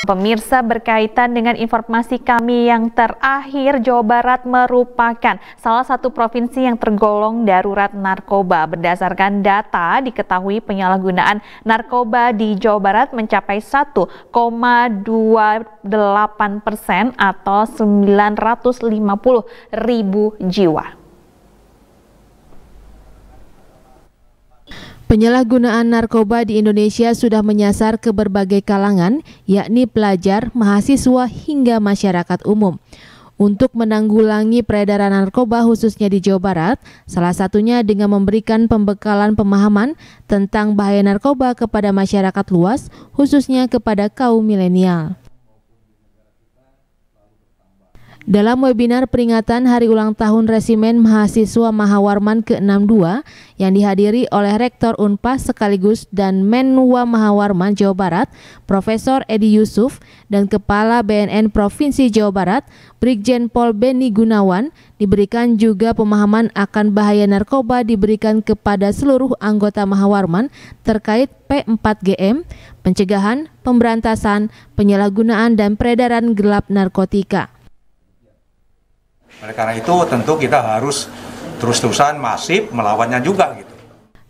Pemirsa berkaitan dengan informasi kami yang terakhir, Jawa Barat merupakan salah satu provinsi yang tergolong darurat narkoba. Berdasarkan data, diketahui penyalahgunaan narkoba di Jawa Barat mencapai 1,28 persen atau 950 ribu jiwa. Penyalahgunaan narkoba di Indonesia sudah menyasar ke berbagai kalangan, yakni pelajar, mahasiswa, hingga masyarakat umum. Untuk menanggulangi peredaran narkoba khususnya di Jawa Barat, salah satunya dengan memberikan pembekalan pemahaman tentang bahaya narkoba kepada masyarakat luas, khususnya kepada kaum milenial. Dalam webinar peringatan Hari Ulang Tahun Resimen Mahasiswa Mahawarman ke-62 yang dihadiri oleh Rektor Unpas sekaligus dan Menwa Mahawarman Jawa Barat, Profesor Edi Yusuf dan Kepala BNN Provinsi Jawa Barat, Brigjen Pol Beni Gunawan, diberikan juga pemahaman akan bahaya narkoba diberikan kepada seluruh anggota Mahawarman terkait P4GM, pencegahan, pemberantasan, penyalahgunaan dan peredaran gelap narkotika. Oleh karena itu tentu kita harus terus-terusan masif melawannya juga gitu.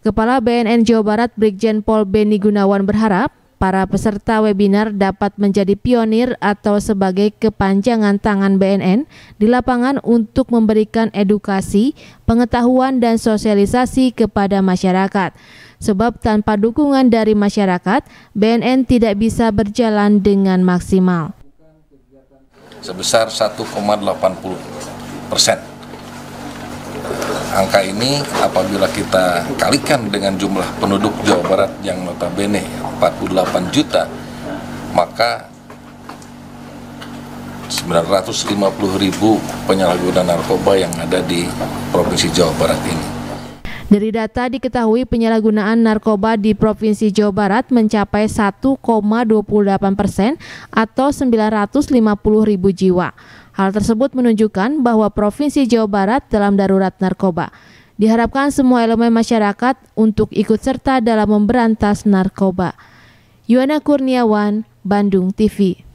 Kepala BNN Jawa Barat Brigjen Pol Beni Gunawan berharap para peserta webinar dapat menjadi pionir atau sebagai kepanjangan tangan BNN di lapangan untuk memberikan edukasi, pengetahuan, dan sosialisasi kepada masyarakat. Sebab tanpa dukungan dari masyarakat, BNN tidak bisa berjalan dengan maksimal. Sebesar persen. Angka ini apabila kita kalikan dengan jumlah penduduk Jawa Barat yang notabene 48 juta, maka 950 ribu penyalahgunaan narkoba yang ada di Provinsi Jawa Barat ini. Dari data diketahui penyalahgunaan narkoba di Provinsi Jawa Barat mencapai 1,28 persen atau 950 ribu jiwa. Hal tersebut menunjukkan bahwa Provinsi Jawa Barat dalam darurat narkoba. Diharapkan semua elemen masyarakat untuk ikut serta dalam memberantas narkoba. Yuana Kurniawan, Bandung TV.